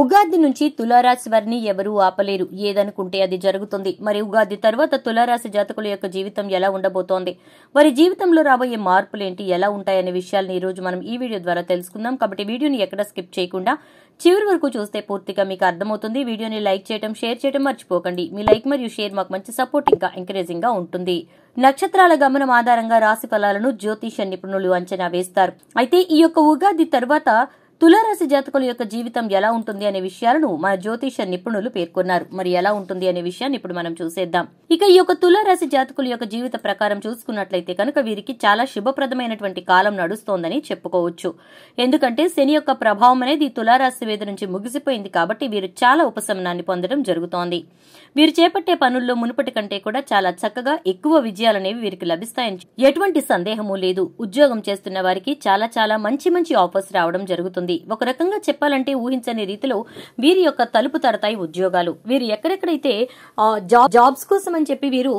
ఉగాది నుంచి తులారాశి వారిని ఎవరూ ఆపలేరు ఏదనుకుంటే అది జరుగుతుంది మరి ఉగాది తర్వాత తులారాశి జాతకుల యొక్క జీవితం ఎలా ఉండబోతోంది వారి జీవితంలో రాబోయే మార్పులేంటి ఎలా ఉంటాయనే విషయాలను ఈరోజు మనం ఈ వీడియో ద్వారా తెలుసుకుందాం కాబట్టి వీడియోని ఎక్కడ స్కిప్ చేయకుండా చివరి వరకు చూస్తే పూర్తిగా మీకు అర్థమవుతుంది వీడియోని లైక్ చేయడం షేర్ చేయడం మర్చిపోకండి మీ లైక్ మరియు షేర్ మాకు మంచి సపోర్ట్ ఇంకా ఎంకరేజింగ్ గా ఉంటుంది నక్షత్రాల గమనం ఆధారంగా రాశి ఫలాలను జ్యోతిష నిపుణులు అంచనా వేస్తారు అయితే ఈ యొక్క ఉగాది తర్వాత తులారాశి జాతకుల యొక్క జీవితం ఎలా ఉంటుంది అనే విషయాలను మన జ్యోతిష నిపుణులు పేర్కొన్నారు మరి ఎలా ఉంటుంది అనే విషయాన్ని ఇప్పుడు మనం చూసేద్దాం ఇక ఈ యొక్క తులారాశి జాతకుల యొక్క జీవిత ప్రకారం చూసుకున్నట్లయితే కనుక వీరికి చాలా శుభప్రదమైనటువంటి కాలం నడుస్తోందని చెప్పుకోవచ్చు ఎందుకంటే శని యొక్క ప్రభావం అనేది తులారాశి వేద నుంచి ముగిసిపోయింది కాబట్టి వీరు చాలా ఉపశమనాన్ని పొందడం జరుగుతోంది వీరు చేపట్టే పనుల్లో మునుపటి కంటే కూడా చాలా చక్కగా ఎక్కువ విజయాలనేవి వీరికి లభిస్తాయని ఎటువంటి సందేహమూ లేదు ఉద్యోగం చేస్తున్న వారికి చాలా చాలా మంచి మంచి ఆఫర్స్ రావడం జరుగుతుంది ఉంది ఒక రకంగా చెప్పాలంటే ఊహించని రీతిలో వీరి యొక్క తలుపు తడతాయి ఉద్యోగాలు వీరు ఎక్కడెక్కడైతే జాబ్స్ కోసం అని చెప్పి వీరు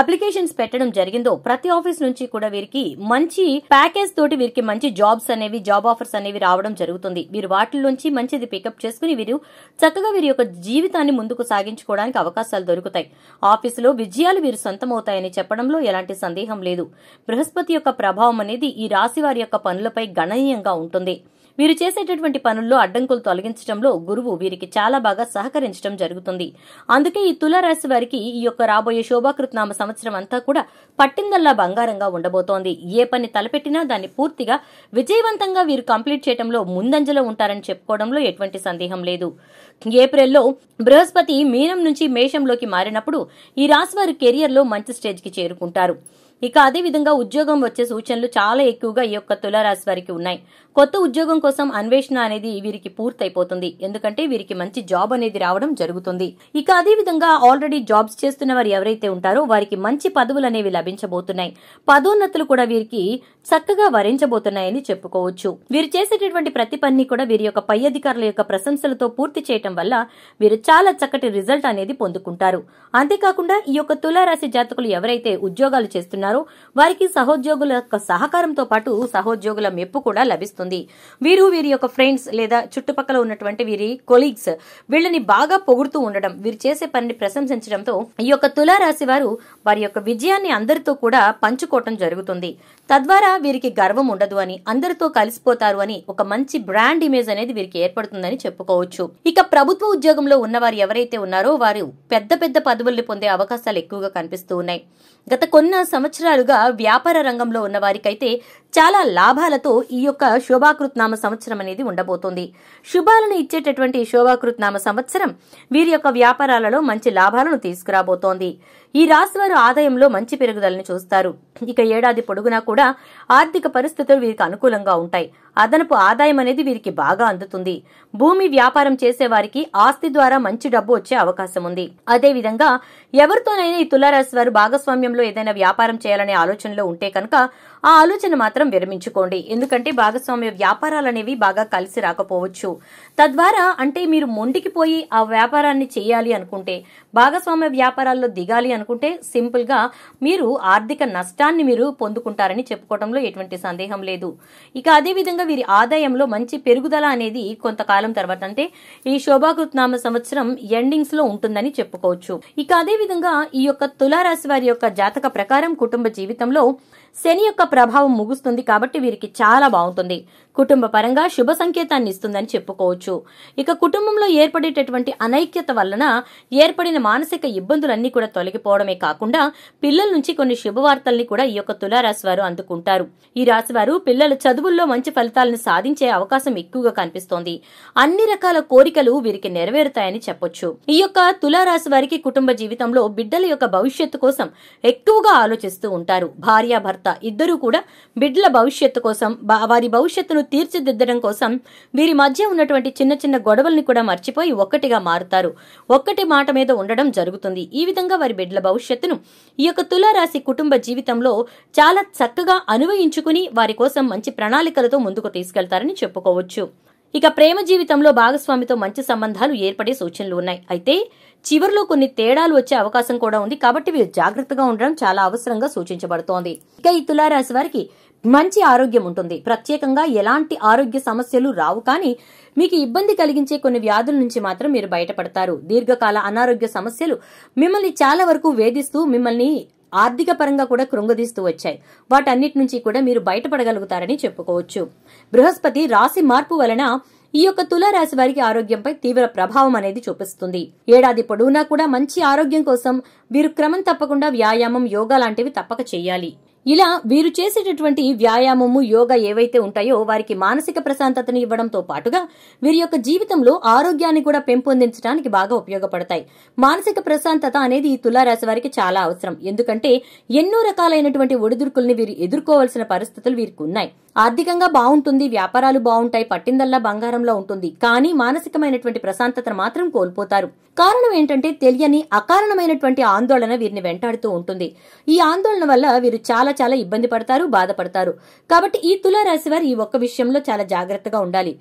అప్లికేషన్స్ పెట్టడం జరిగిందో ప్రతి ఆఫీస్ నుంచి కూడా వీరికి మంచి ప్యాకేజ్ తోటి వీరికి మంచి జాబ్స్ అనేవి జాబ్ ఆఫర్స్ అనేవి రావడం జరుగుతుంది వీరు వాటిలోంచి మంచిది పికప్ చేసుకుని వీరు చక్కగా వీరి యొక్క జీవితాన్ని ముందుకు సాగించుకోవడానికి అవకాశాలు దొరుకుతాయి ఆఫీసులో విజయాలు వీరు సొంతమవుతాయని చెప్పడంలో ఎలాంటి సందేహం లేదు బృహస్పతి యొక్క ప్రభావం అనేది ఈ రాశి వారి యొక్క పనులపై గణనీయంగా ఉంటుంది వీరు చేసేటటువంటి పనుల్లో అడ్డంకులు తొలగించడంలో గురువు వీరికి చాలా బాగా సహకరించడం జరుగుతుంది అందుకే ఈ తులారాశి వారికి ఈ యొక్క రాబోయే శోభాకృతనామ సంవత్సరం అంతా కూడా పట్టిందల్లా బంగారంగా ఉండబోతోంది ఏ పని తలపెట్టినా దాన్ని పూర్తిగా విజయవంతంగా వీరు కంప్లీట్ చేయడంలో ముందంజలో ఉంటారని చెప్పుకోవడంలో ఎటువంటి సందేహం లేదు ఏప్రిల్లో బృహస్పతి మీనం నుంచి మేషంలోకి మారినప్పుడు ఈ రాశి వారి కెరియర్లో మంచి స్టేజ్కి చేరుకుంటారు ఇక అదేవిధంగా ఉద్యోగం వచ్చే సూచనలు చాలా ఎక్కువగా ఈ యొక్క తులారాశి వారికి ఉన్నాయి కొత్త ఉద్యోగం కోసం అన్వేషణ అనేది వీరికి పూర్తయిపోతుంది ఎందుకంటే వీరికి మంచి జాబ్ అనేది రావడం జరుగుతుంది ఇక అదేవిధంగా ఆల్రెడీ జాబ్స్ చేస్తున్న వారు ఎవరైతే ఉంటారో వారికి మంచి పదవులు అనేవి లభించబోతున్నాయి పదోన్నతులు కూడా వీరికి చక్కగా వరించబోతున్నాయని చెప్పుకోవచ్చు వీరు చేసేటటువంటి ప్రతి పని కూడా వీరి యొక్క పై అధికారుల యొక్క ప్రశంసలతో పూర్తి చేయటం వల్ల వీరు చాలా చక్కటి రిజల్ట్ అనేది పొందుకుంటారు అంతేకాకుండా ఈ యొక్క తులారాశి జాతకులు ఎవరైతే ఉద్యోగాలు చేస్తున్నారో పాల్గొన్నారు వారికి సహోద్యోగుల యొక్క సహకారంతో పాటు సహోద్యోగుల మెప్పు కూడా లభిస్తుంది వీరు వీరి యొక్క ఫ్రెండ్స్ లేదా చుట్టుపక్కల ఉన్నటువంటి వీరి కొలీగ్స్ వీళ్ళని బాగా పొగుడుతూ ఉండడం వీరు చేసే పనిని ప్రశంసించడంతో ఈ యొక్క తులారాశి వారు వారి యొక్క విజయాన్ని అందరితో కూడా పంచుకోవటం జరుగుతుంది తద్వారా వీరికి గర్వం ఉండదు అని అందరితో కలిసిపోతారు అని ఒక మంచి బ్రాండ్ ఇమేజ్ అనేది వీరికి ఏర్పడుతుందని చెప్పుకోవచ్చు ఇక ప్రభుత్వ ఉద్యోగంలో ఉన్న వారు ఎవరైతే ఉన్నారో వారు పెద్ద పెద్ద పదవుల్ని పొందే అవకాశాలు ఎక్కువగా కనిపిస్తూ ఉన్నాయి గత కొన్ని సంవత్సరాలు సంవత్సరాలుగా వ్యాపార రంగంలో ఉన్నవారికైతే చాలా లాభాలతో ఈ యొక్క శోభాకృత్నామ సంవత్సరం అనేది ఉండబోతోంది శుభాలను ఇచ్చేటటువంటి శోభాకృత్నామ సంవత్సరం వీరి యొక్క వ్యాపారాలలో మంచి లాభాలను తీసుకురాబోతోంది ఈ రాశివారు ఆదాయంలో మంచి పెరుగుదలని చూస్తారు ఇక ఏడాది పొడుగునా కూడా ఆర్థిక పరిస్థితులు వీరికి అనుకూలంగా ఉంటాయి అదనపు ఆదాయం అనేది వీరికి బాగా అందుతుంది భూమి వ్యాపారం చేసేవారికి ఆస్తి ద్వారా మంచి డబ్బు వచ్చే అవకాశం ఉంది అదేవిధంగా ఎవరితోనైనా ఈ తులారాశి వారు భాగస్వామ్యంలో ఏదైనా వ్యాపారం చేయాలనే ఆలోచనలో ఉంటే కనుక ఆ ఆలోచన మాత్రం విరమించుకోండి ఎందుకంటే భాగస్వామ్య వ్యాపారాలనేవి బాగా కలిసి రాకపోవచ్చు తద్వారా అంటే మీరు మొండికి పోయి ఆ వ్యాపారాన్ని చేయాలి అనుకుంటే భాగస్వామ్య వ్యాపారాల్లో దిగాలి అనుకుంటే సింపుల్గా మీరు ఆర్థిక నష్టాన్ని మీరు పొందుకుంటారని చెప్పుకోవడంలో ఎటువంటి సందేహం లేదు ఇక అదేవిధంగా వీరి ఆదాయంలో మంచి పెరుగుదల అనేది కొంతకాలం తర్వాత అంటే ఈ శోభాకృత్నామ సంవత్సరం ఎండింగ్స్ లో ఉంటుందని చెప్పుకోవచ్చు ఇక అదేవిధంగా ఈ యొక్క తులారాశి వారి యొక్క జాతక ప్రకారం కుటుంబ జీవితంలో శని యొక్క ప్రభావం ముగుస్తుంది కాబట్టి వీరికి చాలా బాగుంటుంది కుటుంబ పరంగా శుభ సంకేతాన్ని ఇస్తుందని చెప్పుకోవచ్చు ఇక కుటుంబంలో ఏర్పడేటటువంటి అనైక్యత వలన ఏర్పడిన మానసిక ఇబ్బందులన్నీ కూడా తొలగిపోవడమే కాకుండా పిల్లల నుంచి కొన్ని శుభవార్తల్ని కూడా ఈ యొక్క తులారాశి వారు అందుకుంటారు ఈ రాశి వారు పిల్లల చదువుల్లో మంచి ఫలితాలను సాధించే అవకాశం ఎక్కువగా కనిపిస్తోంది అన్ని రకాల కోరికలు వీరికి నెరవేరుతాయని చెప్పొచ్చు ఈ యొక్క తులారాశి వారికి కుటుంబ జీవితంలో బిడ్డల యొక్క భవిష్యత్తు కోసం ఎక్కువగా ఆలోచిస్తూ ఉంటారు భార్య భర్త ఇద్దరూ కూడా బిడ్డల భవిష్యత్తు కోసం వారి భవిష్యత్తును తీర్చిదిద్దడం కోసం వీరి మధ్య ఉన్నటువంటి చిన్న చిన్న గొడవల్ని కూడా మర్చిపోయి ఒక్కటిగా మారుతారు ఒక్కటి మాట మీద ఉండడం జరుగుతుంది ఈ విధంగా వారి బిడ్డల భవిష్యత్తును ఈ యొక్క తులారాశి కుటుంబ జీవితంలో చాలా చక్కగా అనువయించుకుని వారి కోసం మంచి ప్రణాళికలతో ముందుకు తీసుకెళ్తారని చెప్పుకోవచ్చు ఇక ప్రేమ జీవితంలో భాగస్వామితో మంచి సంబంధాలు ఏర్పడే సూచనలు ఉన్నాయి అయితే చివరిలో కొన్ని తేడాలు వచ్చే అవకాశం కూడా ఉంది కాబట్టి వీరు జాగ్రత్తగా ఉండడం చాలా అవసరంగా సూచించబడుతోంది ఇక ఈ తులారాశి వారికి మంచి ఆరోగ్యం ఉంటుంది ప్రత్యేకంగా ఎలాంటి ఆరోగ్య సమస్యలు రావు కానీ మీకు ఇబ్బంది కలిగించే కొన్ని వ్యాధుల నుంచి మాత్రం మీరు బయటపడతారు దీర్ఘకాల అనారోగ్య సమస్యలు మిమ్మల్ని చాలా వరకు వేధిస్తూ మిమ్మల్ని ఆర్థిక పరంగా కూడా కృంగదీస్తూ వచ్చాయి వాటన్నిటి నుంచి కూడా మీరు బయటపడగలుగుతారని చెప్పుకోవచ్చు బృహస్పతి రాశి మార్పు వలన ఈ యొక్క తులారాశి వారికి ఆరోగ్యంపై తీవ్ర ప్రభావం అనేది చూపిస్తుంది ఏడాది పొడవునా కూడా మంచి ఆరోగ్యం కోసం వీరు క్రమం తప్పకుండా వ్యాయామం యోగా లాంటివి తప్పక చేయాలి ఇలా వీరు చేసేటటువంటి వ్యాయామము యోగా ఏవైతే ఉంటాయో వారికి మానసిక ప్రశాంతతను ఇవ్వడంతో పాటుగా వీరి యొక్క జీవితంలో ఆరోగ్యాన్ని కూడా పెంపొందించడానికి బాగా ఉపయోగపడతాయి మానసిక ప్రశాంతత అనేది ఈ తులారాశి వారికి చాలా అవసరం ఎందుకంటే ఎన్నో రకాలైనటువంటి ఒడిదుడుకుల్ని వీరు ఎదుర్కోవాల్సిన పరిస్థితులు వీరికి ఉన్నాయి ఆర్థికంగా బాగుంటుంది వ్యాపారాలు బాగుంటాయి పట్టిందల్లా బంగారంలో ఉంటుంది కానీ మానసికమైనటువంటి ప్రశాంతతను మాత్రం కోల్పోతారు కారణం ఏంటంటే తెలియని అకారణమైనటువంటి ఆందోళన వీరిని వెంటాడుతూ ఉంటుంది ఈ ఆందోళన వల్ల వీరు చాలా చాలా ఇబ్బంది పడతారు బాధపడతారు కాబట్టి ఈ తులారాశి వారు ఈ ఒక్క విషయంలో చాలా జాగ్రత్తగా ఉండాలి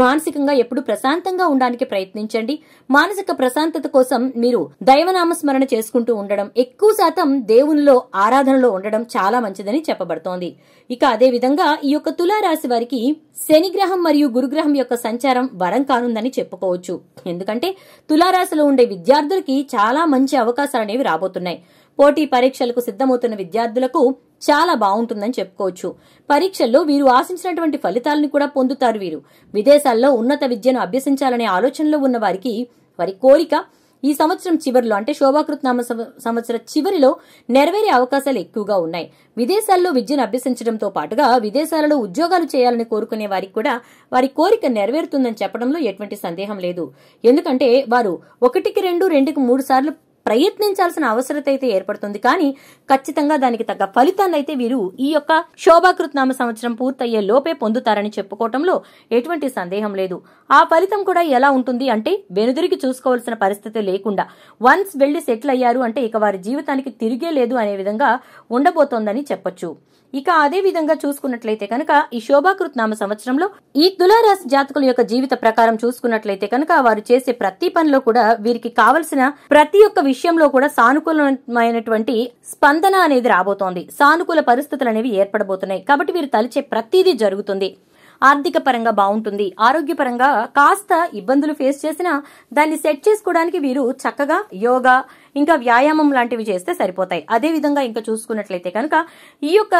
మానసికంగా ఎప్పుడు ప్రశాంతంగా ఉండడానికి ప్రయత్నించండి మానసిక ప్రశాంతత కోసం మీరు దైవనామస్మరణ చేసుకుంటూ ఉండడం ఎక్కువ శాతం దేవునిలో ఆరాధనలో ఉండడం చాలా మంచిదని చెప్పబడుతోంది ఇక అదే విధంగా ఈ యొక్క తులారాశి వారికి శనిగ్రహం మరియు గురుగ్రహం యొక్క సంచారం వరం కానుందని చెప్పుకోవచ్చు ఎందుకంటే తులారాశిలో ఉండే విద్యార్థులకి చాలా మంచి అవకాశాలు అనేవి రాబోతున్నాయి పోటీ పరీక్షలకు సిద్ధమవుతున్న విద్యార్థులకు చాలా బాగుంటుందని చెప్పుకోవచ్చు పరీక్షల్లో వీరు ఆశించినటువంటి ఫలితాలను కూడా పొందుతారు వీరు విదేశాల్లో ఉన్నత విద్యను అభ్యసించాలనే ఆలోచనలో ఉన్న వారికి వారి కోరిక ఈ సంవత్సరం చివరిలో అంటే శోభాకృతనామ సంవత్సర చివరిలో నెరవేరే అవకాశాలు ఎక్కువగా ఉన్నాయి విదేశాల్లో విద్యను అభ్యసించడంతో పాటుగా విదేశాలలో ఉద్యోగాలు చేయాలని కోరుకునే వారికి కూడా వారి కోరిక నెరవేరుతుందని చెప్పడంలో ఎటువంటి సందేహం లేదు ఎందుకంటే వారు ఒకటికి రెండు రెండుకి మూడు సార్లు ప్రయత్నించాల్సిన అవసరత అయితే ఏర్పడుతుంది కానీ ఖచ్చితంగా దానికి తగ్గ ఫలితాన్ని అయితే వీరు ఈ యొక్క శోభాకృత్నామ సంవత్సరం పూర్తయ్యే లోపే పొందుతారని చెప్పుకోవటంలో ఎటువంటి సందేహం లేదు ఆ ఫలితం కూడా ఎలా ఉంటుంది అంటే వెనుదిరిగి చూసుకోవాల్సిన పరిస్థితి లేకుండా వన్స్ వెళ్లి సెటిల్ అయ్యారు అంటే ఇక వారి జీవితానికి తిరిగే లేదు అనే విధంగా ఉండబోతోందని చెప్పొచ్చు ఇక అదే విధంగా చూసుకున్నట్లయితే కనుక ఈ శోభాకృత్ నామ సంవత్సరంలో ఈ తులారాశి జాతకుల యొక్క జీవిత ప్రకారం చూసుకున్నట్లయితే కనుక వారు చేసే ప్రతి పనిలో కూడా వీరికి కావలసిన ప్రతి ఒక్క విషయంలో కూడా సానుకూలమైనటువంటి స్పందన అనేది రాబోతోంది సానుకూల పరిస్థితులు అనేవి ఏర్పడబోతున్నాయి కాబట్టి వీరు తలిచే ప్రతిదీ జరుగుతుంది ఆర్థిక పరంగా బాగుంటుంది ఆరోగ్యపరంగా కాస్త ఇబ్బందులు ఫేస్ చేసినా దాన్ని సెట్ చేసుకోవడానికి వీరు చక్కగా యోగా ఇంకా వ్యాయామం లాంటివి చేస్తే సరిపోతాయి అదే విధంగా ఇంకా చూసుకున్నట్లయితే కనుక ఈ యొక్క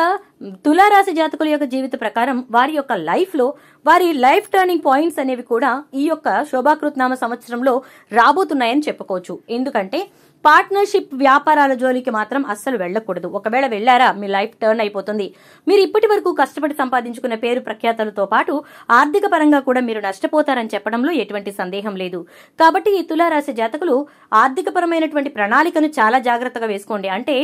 తులారాశి జాతకుల యొక్క జీవిత ప్రకారం వారి యొక్క లైఫ్ లో వారి లైఫ్ టర్నింగ్ పాయింట్స్ అనేవి కూడా ఈ యొక్క శోభాకృత్నామ సంవత్సరంలో రాబోతున్నాయని చెప్పుకోవచ్చు ఎందుకంటే పార్ట్నర్షిప్ వ్యాపారాల జోలికి మాత్రం అస్సలు వెళ్ళకూడదు ఒకవేళ వెళ్లారా మీ లైఫ్ టర్న్ అయిపోతుంది మీరు ఇప్పటి వరకు కష్టపడి సంపాదించుకున్న పేరు ప్రఖ్యాతలతో పాటు ఆర్థిక పరంగా కూడా మీరు నష్టపోతారని చెప్పడంలో ఎటువంటి సందేహం లేదు కాబట్టి ఈ తులారాశి జాతకులు ఆర్థికపరమైనటువంటి ప్రణాళికను చాలా జాగ్రత్తగా వేసుకోండి అంటే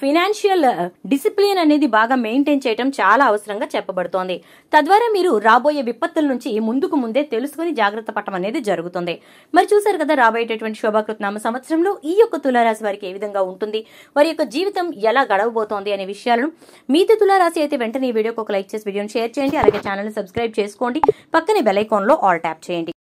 ఫినాన్షియల్ డిసిప్లిన్ అనేది బాగా మెయింటైన్ చేయడం చాలా అవసరంగా చెప్పబడుతోంది తద్వారా మీరు రాబోయే విపత్తుల నుంచి ముందుకు ముందే తెలుసుకుని జాగ్రత్త పట్టడం అనేది జరుగుతుంది మరి చూసారు కదా రాబోయేటటువంటి శోభాకృత్నామ సంవత్సరంలో ఈ యొక్క తులారాశి వారికి ఏ విధంగా ఉంటుంది వారి యొక్క జీవితం ఎలా గడవబోతోంది అనే విషయాలను మీతో తులారాశి అయితే వెంటనే ఈ వీడియోకి ఒక లైక్ చేసి వీడియోని షేర్ చేయండి అలాగే ఛానల్ని సబ్స్క్రైబ్ చేసుకోండి పక్కనే బెల్ ఐకాన్లో ఆల్ ట్యాప్ చేయండి